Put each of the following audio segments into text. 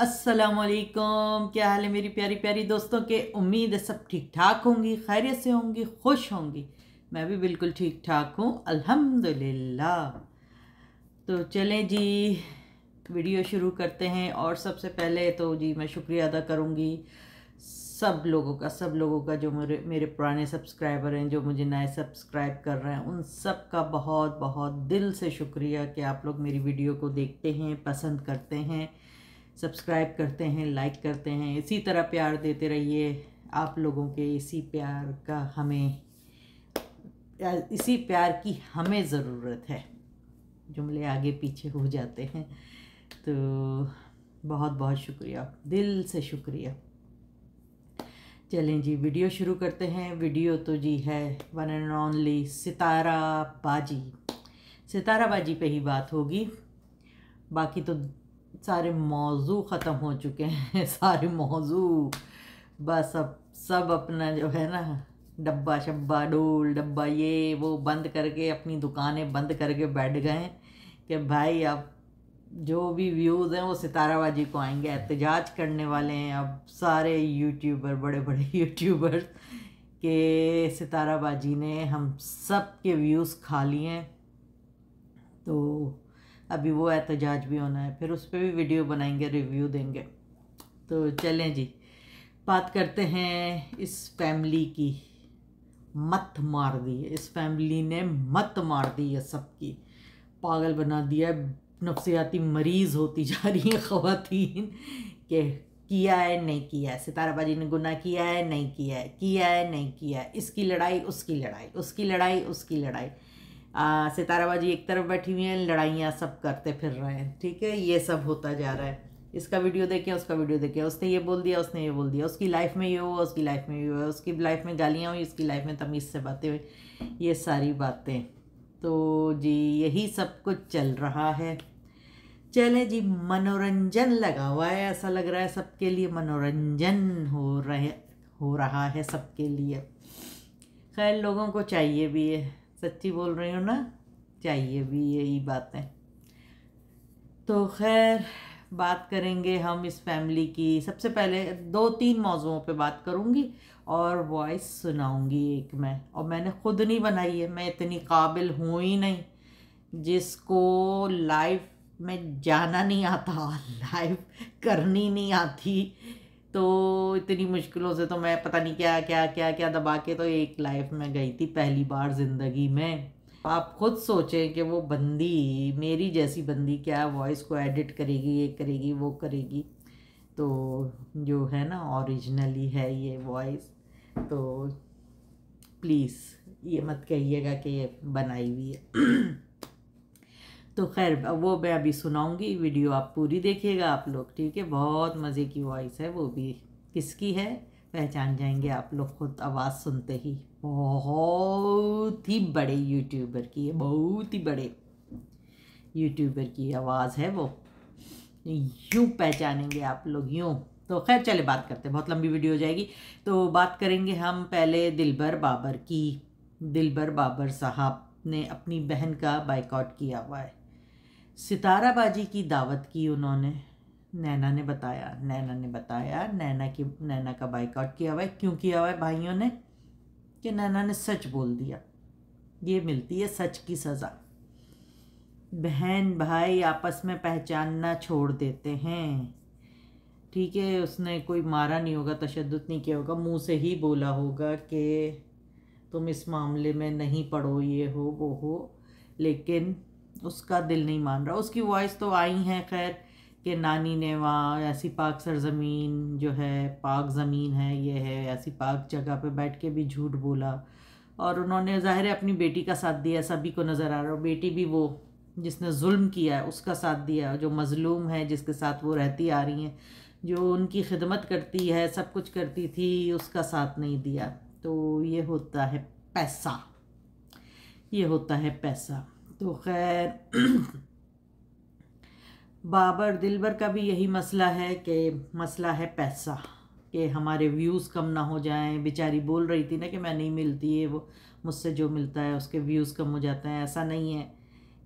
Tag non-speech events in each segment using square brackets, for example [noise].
असलकम क्या हाल है मेरी प्यारी प्यारी दोस्तों के उम्मीद है सब ठीक ठाक होंगी खैरियत से होंगी खुश होंगी मैं भी बिल्कुल ठीक ठाक हूँ अल्हम्दुलिल्लाह तो चलें जी वीडियो शुरू करते हैं और सबसे पहले तो जी मैं शुक्रिया अदा करूँगी सब लोगों का सब लोगों का जो मेरे मेरे पुराने सब्सक्राइबर हैं जो मुझे नए सब्सक्राइब कर रहे हैं उन सब का बहुत बहुत दिल से शुक्रिया कि आप लोग मेरी वीडियो को देखते हैं पसंद करते हैं सब्सक्राइब करते हैं लाइक करते हैं इसी तरह प्यार देते रहिए आप लोगों के इसी प्यार का हमें इसी प्यार की हमें ज़रूरत है जुमले आगे पीछे हो जाते हैं तो बहुत बहुत शुक्रिया दिल से शुक्रिया चलें जी वीडियो शुरू करते हैं वीडियो तो जी है वन एंड ओनली सितारा बाजी सितारा बाजी पे ही बात होगी बाकी तो सारे मौजू ख़त्म हो चुके हैं [laughs] सारे मौजू बस अब सब अपना जो है ना डब्बा शब्बा डोल डब्बा ये वो बंद करके अपनी दुकानें बंद करके बैठ गए कि भाई अब जो भी व्यूज़ हैं वो सिताराबाजी को आएंगे एहतजाज करने वाले हैं अब सारे यूट्यूबर बड़े बड़े यूट्यूबर के सिताराबाजी ने हम सब के व्यूज़ खा लिए हैं तो अभी वो एहतजाज भी होना है फिर उस पर भी वीडियो बनाएंगे रिव्यू देंगे तो चलें जी बात करते हैं इस फैमिली की मत मार दी इस फैमिली ने मत मार दी है सबकी पागल बना दिया नफसियाती मरीज़ होती जा रही हैं ख़वान के किया है नहीं किया है सिताराबाजी ने गुनाह किया है नहीं किया है किया है नहीं किया है इसकी लड़ाई उसकी लड़ाई उसकी लड़ाई उसकी लड़ाई सिताराबाजी एक तरफ बैठी हुई हैं लड़ाइयाँ सब करते फिर रहे हैं ठीक है ये सब होता जा रहा है इसका वीडियो देखिए उसका वीडियो देखें उसने ये बोल दिया उसने ये बोल दिया उसकी लाइफ में ये हुआ उसकी लाइफ में ये हुआ उसकी लाइफ में गालियाँ हुई उसकी लाइफ में तमीज़ से बातें हुई ये सारी बातें तो जी यही सब कुछ चल रहा है चले जी मनोरंजन लगा हुआ है ऐसा लग रहा है सबके लिए मनोरंजन हो रहे हो रहा है सबके लिए खैर लोगों को चाहिए भी है सच्ची बोल रही हूँ ना चाहिए भी यही बातें तो खैर बात करेंगे हम इस फैमिली की सबसे पहले दो तीन मौजुओं पे बात करूँगी और वॉइस सुनाऊँगी एक मैं और मैंने ख़ुद नहीं बनाई है मैं इतनी काबिल हूँ ही नहीं जिसको लाइफ में जाना नहीं आता लाइफ [laughs] करनी नहीं आती तो इतनी मुश्किलों से तो मैं पता नहीं क्या क्या क्या क्या दबा के तो एक लाइफ में गई थी पहली बार ज़िंदगी में आप खुद सोचें कि वो बंदी मेरी जैसी बंदी क्या वॉइस को एडिट करेगी ये करेगी वो करेगी तो जो है ना ओरिजिनली है ये वॉइस तो प्लीज़ ये मत कहिएगा कि ये बनाई हुई है [clears throat] तो खैर वो मैं अभी सुनाऊंगी वीडियो आप पूरी देखिएगा आप लोग ठीक है बहुत मज़े की वॉइस है वो भी किसकी है पहचान जाएंगे आप लोग खुद आवाज़ सुनते ही बहुत ही बड़े यूट्यूबर की है बहुत ही बड़े यूट्यूबर की आवाज़ है वो यूँ पहचानेंगे आप लोग यूँ तो खैर चले बात करते बहुत लंबी वीडियो हो जाएगी तो बात करेंगे हम पहले दिलबर बाबर की दिलबर बाबर साहब ने अपनी बहन का बाइकआउट किया हुआ है सिताराबाजी की दावत की उन्होंने नैना ने बताया नैना ने बताया नैना की नैना का बाइकआउट किया हुआ है क्यों किया हुआ है भाइयों ने कि नैना ने सच बोल दिया ये मिलती है सच की सज़ा बहन भाई आपस में पहचानना छोड़ देते हैं ठीक है उसने कोई मारा नहीं होगा तशद नहीं किया होगा मुंह से ही बोला होगा कि तुम इस मामले में नहीं पढ़ो ये हो वो हो लेकिन उसका दिल नहीं मान रहा उसकी वॉइस तो आई है खैर कि नानी ने वहाँ ऐसी पाक सरजमीन जो है पाक ज़मीन है ये है ऐसी पाक जगह पे बैठ के भी झूठ बोला और उन्होंने ज़ाहिर है अपनी बेटी का साथ दिया सभी को नज़र आ रहा और बेटी भी वो जिसने जुल्म किया है उसका साथ दिया जो मज़लूम है जिसके साथ वो रहती आ रही हैं जो उनकी खिदमत करती है सब कुछ करती थी उसका साथ नहीं दिया तो ये होता है पैसा ये होता है पैसा तो खैर [clears throat] बाबर दिलबर का भी यही मसला है कि मसला है पैसा कि हमारे व्यूज़ कम ना हो जाएं बेचारी बोल रही थी ना कि मैं नहीं मिलती है वो मुझसे जो मिलता है उसके व्यूज़ कम हो जाते हैं ऐसा नहीं है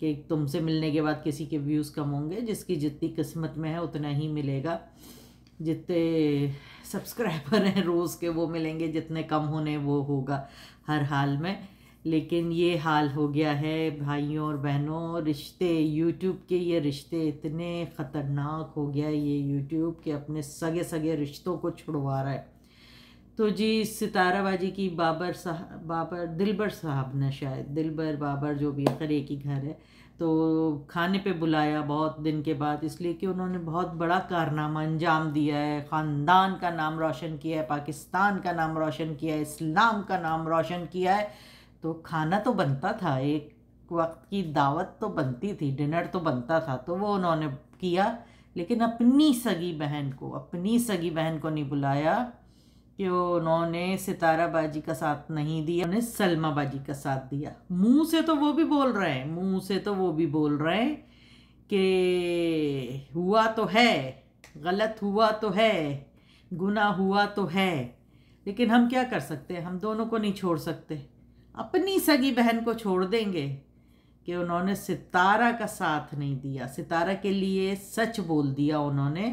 कि तुमसे मिलने के बाद किसी के व्यूज़ कम होंगे जिसकी जितनी किस्मत में है उतना ही मिलेगा जितने सब्सक्राइबर हैं रोज़ के वो मिलेंगे जितने कम होने वो होगा हर हाल में लेकिन ये हाल हो गया है भाइयों और बहनों रिश्ते यूट्यूब के ये रिश्ते इतने ख़तरनाक हो गया है ये यूट्यूब के अपने सगे सगे रिश्तों को छुड़वा रहा है तो जी सिताराबाजी की बाबर साहब बाबर दिलबर साहब ने शायद दिलबर बाबर जो भी अखर एक ही घर है तो खाने पे बुलाया बहुत दिन के बाद इसलिए कि उन्होंने बहुत बड़ा कारनामा अंजाम दिया है ख़ानदान का नाम रोशन किया है पाकिस्तान का नाम रोशन किया है इस्लाम का नाम रोशन किया है तो खाना तो बनता था एक वक्त की दावत तो बनती थी डिनर तो बनता था तो वो उन्होंने किया लेकिन अपनी सगी बहन को अपनी सगी बहन को नहीं बुलाया कि उन्होंने सितारा बाजी का साथ नहीं दिया उन्हें सलमा बाजी का साथ दिया मुंह से तो वो भी बोल रहे हैं मुंह से तो वो भी बोल रहे हैं कि हुआ तो है गलत हुआ तो है गुना हुआ तो है लेकिन हम क्या कर सकते हैं हम दोनों को नहीं छोड़ सकते अपनी सगी बहन को छोड़ देंगे कि उन्होंने सितारा का साथ नहीं दिया सितारा के लिए सच बोल दिया उन्होंने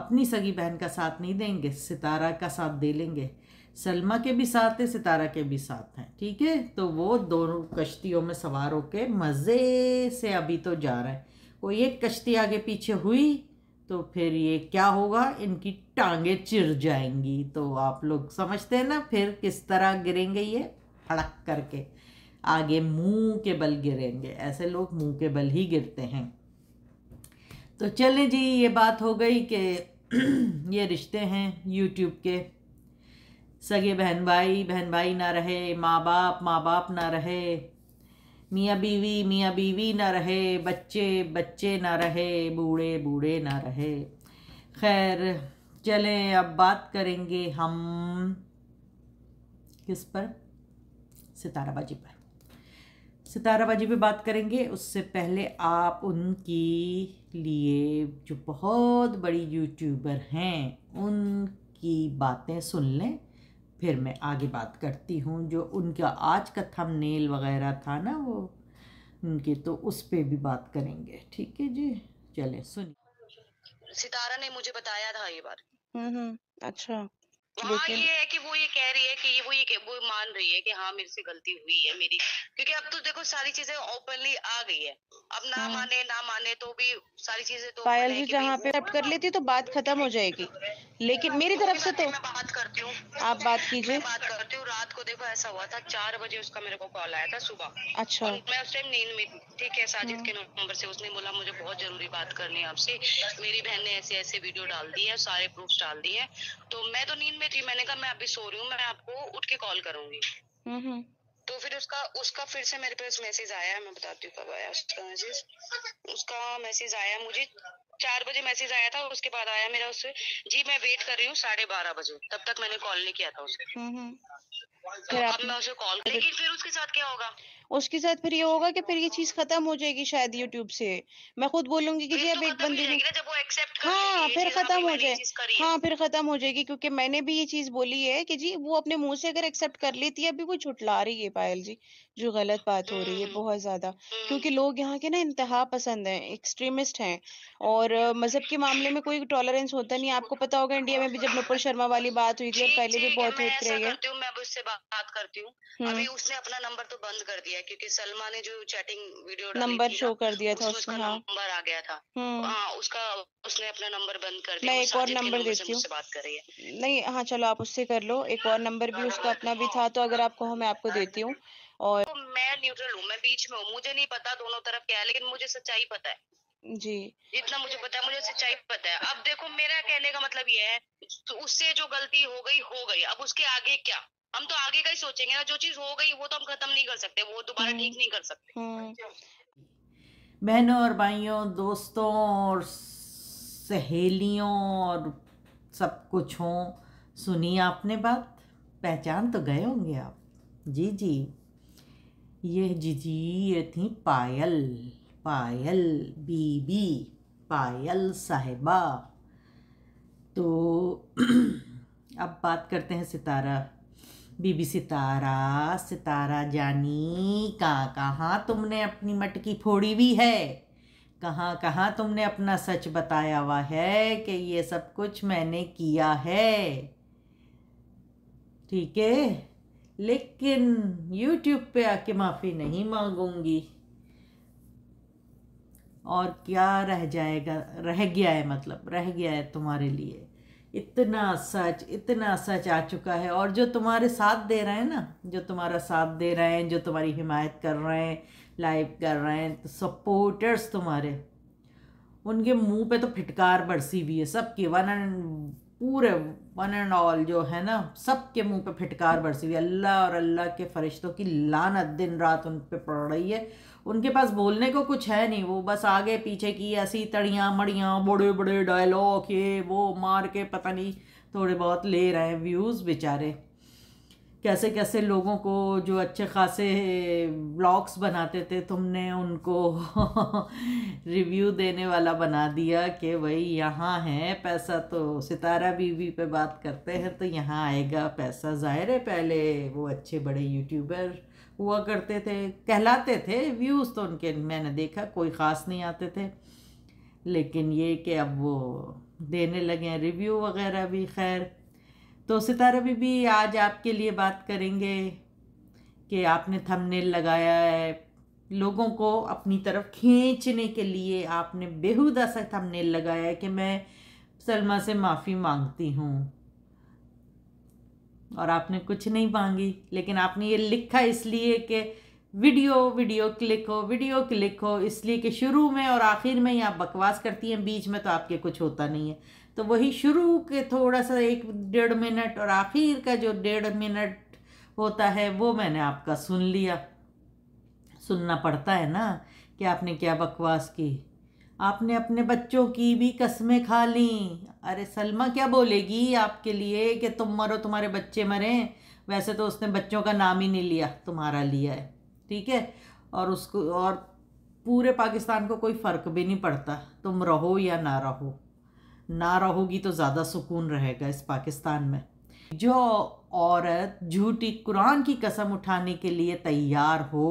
अपनी सगी बहन का साथ नहीं देंगे सितारा का साथ दे लेंगे सलमा के भी साथ हैं सितारा के भी साथ हैं ठीक है तो वो दोनों कश्तियों में सवार के मज़े से अभी तो जा रहे हैं कोई एक कश्ती आगे पीछे हुई तो फिर ये क्या होगा इनकी टांगे चिर जाएंगी तो आप लोग समझते हैं ना फिर किस तरह गिरेंगे ये फड़क करके आगे मुंह के बल गिरेंगे ऐसे लोग मुंह के बल ही गिरते हैं तो चले जी ये बात हो गई कि [clears throat] ये रिश्ते हैं यूट्यूब के सगे बहन भाई बहन भाई ना रहे माँ बाप माँ बाप ना रहे मियाँ बीवी मियाँ बीवी ना रहे बच्चे बच्चे ना रहे बूढ़े बूढ़े ना रहे खैर चलें अब बात करेंगे हम किस पर सितारबाजी पर सितारबाजी पे बात करेंगे उससे पहले आप उनकी लिए जो बहुत बड़ी यूट्यूबर हैं उनकी बातें सुन लें फिर मैं आगे बात करती हूँ जो उनका आज का थंबनेल वगैरह था ना वो उनके तो उस पर भी बात करेंगे ठीक है जी चले सुनिए सितारा ने मुझे बताया था ये बार हम्म, हम्म, अच्छा वहाँ ये है कि वो ये कह रही है कि ये वो ये वो मान रही है कि हाँ मेरे से गलती हुई है मेरी क्योंकि अब तो देखो सारी चीजें ओपनली आ गई है अब ना हाँ। माने ना माने तो भी सारी चीजें तो पायल जी जहाँ पे कर हाँ। लेती तो बात खत्म हो जाएगी लेकिन हाँ, मेरी तो तरफ से तो मैं बात करती हूँ आप बात कीजिए बात करती हूँ रात को देखो ऐसा हुआ था चार बजे उसका मेरे को कॉल आया था सुबह अच्छा मैं उस टाइम नींद में ठीक है साजिद के नंबर से उसने बोला मुझे बहुत जरूरी बात करनी है आपसे मेरी बहन ने ऐसे ऐसे वीडियो डाल दी है सारे प्रूफ डाल दिए हैं तो मैं तो नींद में भी थी मैंने कहा मैं अभी सो रही हूँ मैं आपको उठ के कॉल करूंगी हम्म, हम्म। तो फिर उसका उसका फिर से मेरे पास मैसेज आया मैं बताती हूँ कब आया उसका मैसेज उसका मैसेज आया मुझे चार बजे मैसेज आया था और उसके बाद आया मेरा उससे जी मैं वेट कर रही हूँ साढ़े बारह बजे तब तक मैंने कॉल नहीं किया था उसे हम्म, तो अब मैं उसे कॉल लेकिन फिर उसके साथ क्या होगा उसके साथ फिर ये होगा कि फिर ये चीज खत्म हो जाएगी शायद यूट्यूब से मैं खुद बोलूंगी कि तो अब तो एक बंदी ने हाँ फिर हाँ, खत्म हो जाए हाँ फिर खत्म हो जाएगी क्योंकि मैंने भी ये चीज बोली है कि जी वो अपने मुंह से अगर एक्सेप्ट कर लेती है अभी वो छुटला रही है पायल जी जो गलत बात हो रही है हम्म, बहुत ज्यादा क्योंकि हम्म। लोग यहाँ के ना इंतहा पसंद है एक्सट्रीमिस्ट हैं और मजहब के मामले में कोई टॉलरेंस होता नहीं आपको पता होगा इंडिया में भी जब नुपुर शर्मा वाली बात हुई थी और पहले भी बहुत होती रही है मैं उससे बात करती हूँ अभी हम्म। उसने अपना नंबर तो बंद कर दिया दिया क्योंकि सलमा ने जो चैटिंग वीडियो नंबर शो कर दिया था उसमें उसका हाँ। नंबर आ गया था हम्म। हाँ उसका उसने अपना नंबर बंद कर दिया मैं एक और नंबर देती हूँ बात कर रही है नहीं हाँ चलो आप उससे कर लो एक और नंबर भी उसका अपना भी था तो अगर आप कहो मैं आपको देती हूँ और तो मैं न्यूट्रल हूँ मैं बीच में हूँ मुझे नहीं पता दोनों तरफ क्या है लेकिन मुझे सच्चाई पता है जी जितना मुझे पता है मुझे सच्चाई पता है अब देखो मेरा कहने का मतलब ये है तो उससे जो गलती हो गई हो गई अब उसके आगे क्या हम तो आगे का ही सोचेंगे ना जो चीज हो गई वो तो हम खत्म नहीं कर सकते वो दोबारा हम्म। ठीक नहीं कर सकते हम्म। अच्छा। बहनों और भाइयों दोस्तों और सहेलियों और सब कुछ हो सुनी आपने बात पहचान तो गए होंगे आप जी जी ये जी जी ये थी पायल पायल बीबी पायल साहेबा तो [clears throat] अब बात करते हैं सितारा बीबी सितारा सितारा जानी कहाँ कहाँ तुमने अपनी मटकी फोड़ी हुई है कहाँ कहाँ तुमने अपना सच बताया हुआ है कि ये सब कुछ मैंने किया है ठीक है लेकिन YouTube पे आके माफ़ी नहीं मांगूंगी और क्या रह जाएगा रह गया है मतलब रह गया है तुम्हारे लिए इतना सच इतना सच आ चुका है और जो तुम्हारे साथ दे रहे हैं ना जो तुम्हारा साथ दे रहे हैं जो तुम्हारी हिमायत कर रहे हैं लाइव कर रहे हैं तो सपोर्टर्स तुम्हारे उनके मुंह पे तो फिटकार बरसी हुई है सबके वन एंड पूरे वन एंड ऑल जो है ना सबके मुंह पे फिटकार बरसी हुई है अल्लाह और अल्लाह के फरिश्तों की लानत दिन रात उन पर पड़ रही है उनके पास बोलने को कुछ है नहीं वो बस आगे पीछे की ऐसी तड़ियाँ मड़ियाँ बड़े बड़े डायलॉग ये वो मार के पता नहीं थोड़े बहुत ले रहे हैं व्यूज़ बेचारे कैसे कैसे लोगों को जो अच्छे खासे ब्लॉग्स बनाते थे तुमने उनको रिव्यू [laughs] देने वाला बना दिया कि भाई यहाँ है पैसा तो सितारा बीवी पे बात करते हैं तो यहाँ आएगा पैसा ज़ाहिर है पहले वो अच्छे बड़े यूट्यूबर हुआ करते थे कहलाते थे व्यूज़ तो उनके मैंने देखा कोई ख़ास नहीं आते थे लेकिन ये कि अब वो देने लगे हैं रिव्यू वगैरह भी खैर तो सितारा बीबी आज आपके लिए बात करेंगे कि आपने थंबनेल लगाया है लोगों को अपनी तरफ खींचने के लिए आपने बेहूदा सा थंबनेल लगाया है कि मैं सलमा से माफ़ी मांगती हूँ और आपने कुछ नहीं मांगी लेकिन आपने ये लिखा इसलिए कि वीडियो वीडियो क्लिक हो वीडियो क्लिक हो इसलिए कि शुरू में और आखिर में ही आप बकवास करती हैं बीच में तो आपके कुछ होता नहीं है तो वही शुरू के थोड़ा सा एक डेढ़ मिनट और आखिर का जो डेढ़ मिनट होता है वो मैंने आपका सुन लिया सुनना पड़ता है ना कि आपने क्या बकवास की आपने अपने बच्चों की भी कस्में खा ली अरे सलमा क्या बोलेगी आपके लिए कि तुम मरो तुम्हारे बच्चे मरें वैसे तो उसने बच्चों का नाम ही नहीं लिया तुम्हारा लिया है ठीक है और उसको और पूरे पाकिस्तान को कोई फ़र्क भी नहीं पड़ता तुम रहो या ना रहो ना रहोगी तो ज़्यादा सुकून रहेगा इस पाकिस्तान में जो औरत झूठी कुरान की कसम उठाने के लिए तैयार हो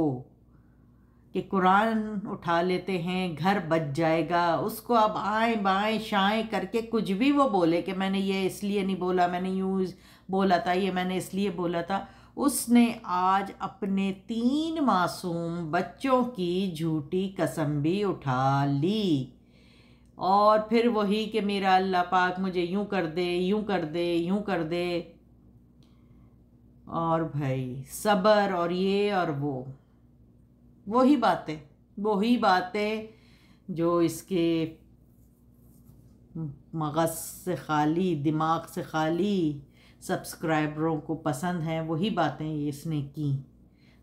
कि कुरान उठा लेते हैं घर बच जाएगा उसको अब आए बाएँ शाएँ करके कुछ भी वो बोले कि मैंने ये इसलिए नहीं बोला मैंने यूज़ बोला था ये मैंने इसलिए बोला था उसने आज अपने तीन मासूम बच्चों की झूठी कसम भी उठा ली और फिर वही कि मेरा अल्लाह पाक मुझे यूं कर दे यूं कर दे यूं कर दे और भाई सब्र और ये और वो वही बातें वही बातें जो इसके मगज़ से खाली दिमाग से खाली सब्सक्राइबरों को पसंद हैं वही बातें इसने की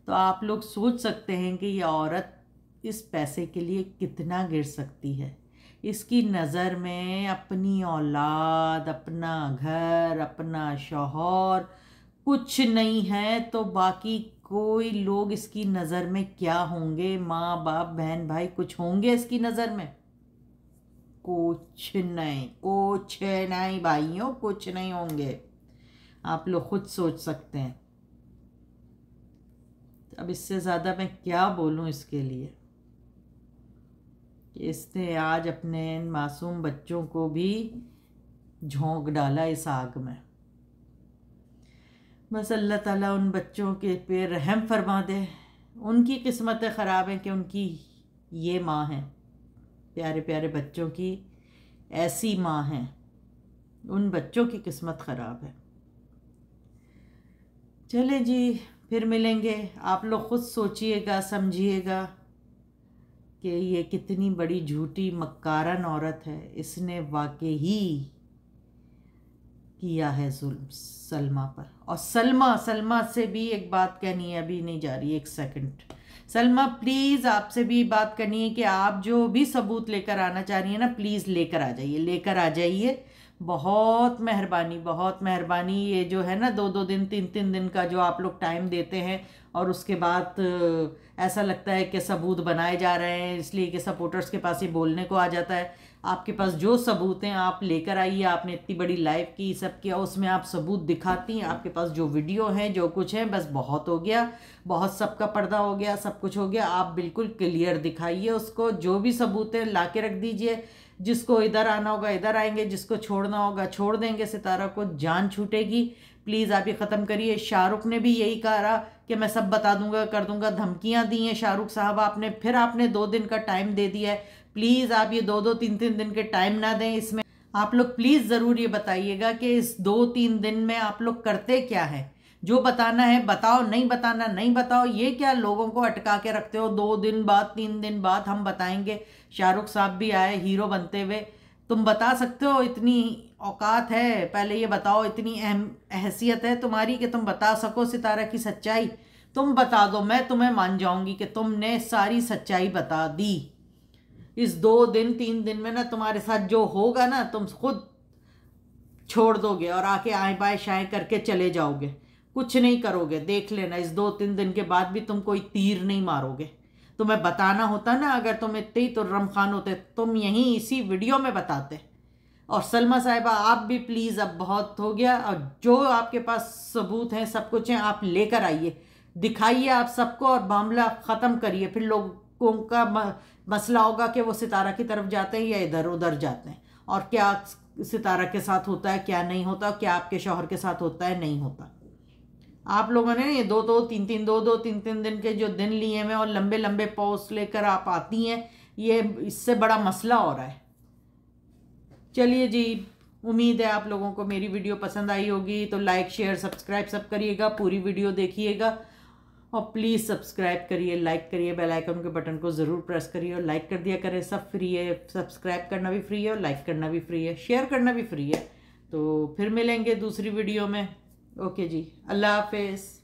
तो आप लोग सोच सकते हैं कि ये औरत इस पैसे के लिए कितना गिर सकती है इसकी नज़र में अपनी औलाद अपना घर अपना शोहर कुछ नहीं है तो बाकी कोई लोग इसकी नज़र में क्या होंगे माँ बाप बहन भाई कुछ होंगे इसकी नज़र में कुछ नहीं कुछ नहीं भाइयों कुछ नहीं होंगे आप लोग खुद सोच सकते हैं अब इससे ज़्यादा मैं क्या बोलूँ इसके लिए कि इसने आज अपने मासूम बच्चों को भी झोंक डाला इस आग में बस अल्लाह ताला उन बच्चों के पे रहम फरमा दे उनकी किस्मत ख़राब है कि उनकी ये माँ हैं प्यारे प्यारे बच्चों की ऐसी माँ हैं उन बच्चों की किस्मत ख़राब है चले जी फिर मिलेंगे आप लोग ख़ुद सोचिएगा समझिएगा कि ये कितनी बड़ी झूठी मक्कारन औरत है इसने वाकई किया है जुल्म सलमा पर और सलमा सलमा से भी एक बात कहनी है अभी नहीं जा रही एक सेकंड सलमा प्लीज़ आपसे भी बात करनी है कि आप जो भी सबूत लेकर आना चाह रही है ना प्लीज़ लेकर आ जाइए लेकर आ जाइए बहुत मेहरबानी बहुत मेहरबानी ये जो है ना दो दो दिन तीन तीन दिन का जो आप लोग टाइम देते हैं और उसके बाद ऐसा लगता है कि सबूत बनाए जा रहे हैं इसलिए कि सपोर्टर्स के पास ही बोलने को आ जाता है आपके पास जो सबूत हैं आप लेकर आइए आपने इतनी बड़ी लाइव की सब किया उसमें आप सबूत दिखाती हैं आपके पास जो वीडियो हैं जो कुछ हैं बस बहुत हो गया बहुत सबका पर्दा हो गया सब कुछ हो गया आप बिल्कुल क्लियर दिखाइए उसको जो भी सबूत हैं ला के रख दीजिए जिसको इधर आना होगा इधर आएंगे जिसको छोड़ना होगा छोड़ देंगे सितारा को जान छूटेगी प्लीज़ आप ये ख़त्म करिए शाहरुख ने भी यही कहा कि मैं सब बता दूंगा कर दूंगा धमकियां दी हैं शाहरुख साहब आपने फिर आपने दो दिन का टाइम दे दिया है प्लीज़ आप ये दो दो तीन तीन दिन के टाइम ना दें इसमें आप लोग प्लीज़ ज़रूर ये बताइएगा कि इस दो तीन दिन में आप लोग करते क्या है जो बताना है बताओ नहीं बताना नहीं बताओ ये क्या लोगों को अटका के रखते हो दो दिन बाद तीन दिन बाद हम बताएंगे शाहरुख साहब भी आए हीरो बनते हुए तुम बता सकते हो इतनी औकात है पहले ये बताओ इतनी अहम हैसियत है तुम्हारी कि तुम बता सको सितारा की सच्चाई तुम बता दो मैं तुम्हें मान जाऊंगी कि तुमने सारी सच्चाई बता दी इस दो दिन तीन दिन में ना तुम्हारे साथ जो होगा ना तुम खुद छोड़ दोगे और आके आए बाएँ शाएँ करके चले जाओगे कुछ नहीं करोगे देख लेना इस दो तीन दिन के बाद भी तुम कोई तीर नहीं मारोगे तुम्हें बताना होता ना अगर तुम इतने ही तुर्रम तो खान होते तुम यहीं इसी वीडियो में बताते और सलमा साहिबा आप भी प्लीज़ अब बहुत हो गया और जो आपके पास सबूत हैं सब कुछ हैं आप लेकर आइए दिखाइए आप सबको और मामला ख़त्म करिए फिर लोगों का मसला होगा कि वो सितारा की तरफ जाते हैं या इधर उधर जाते हैं और क्या सितारा के साथ होता है क्या नहीं होता क्या आपके शोहर के साथ होता है नहीं होता आप लोगों ने ये दो दो तीन तीन दो दो तीन तीन दिन के जो दिन लिए हैं और लंबे लंबे पोस्ट लेकर आप आती हैं ये इससे बड़ा मसला हो रहा है चलिए जी उम्मीद है आप लोगों को मेरी वीडियो पसंद आई होगी तो लाइक शेयर सब्सक्राइब सब करिएगा पूरी वीडियो देखिएगा और प्लीज़ सब्सक्राइब करिए लाइक करिए बेल आइकन के बटन को ज़रूर प्रेस करिए और लाइक कर दिया करें सब फ्री है सब्सक्राइब करना भी फ्री है और लाइक करना भी फ्री है शेयर करना भी फ्री है तो फिर मिलेंगे दूसरी वीडियो में ओके जी अल्लाह हाफिज़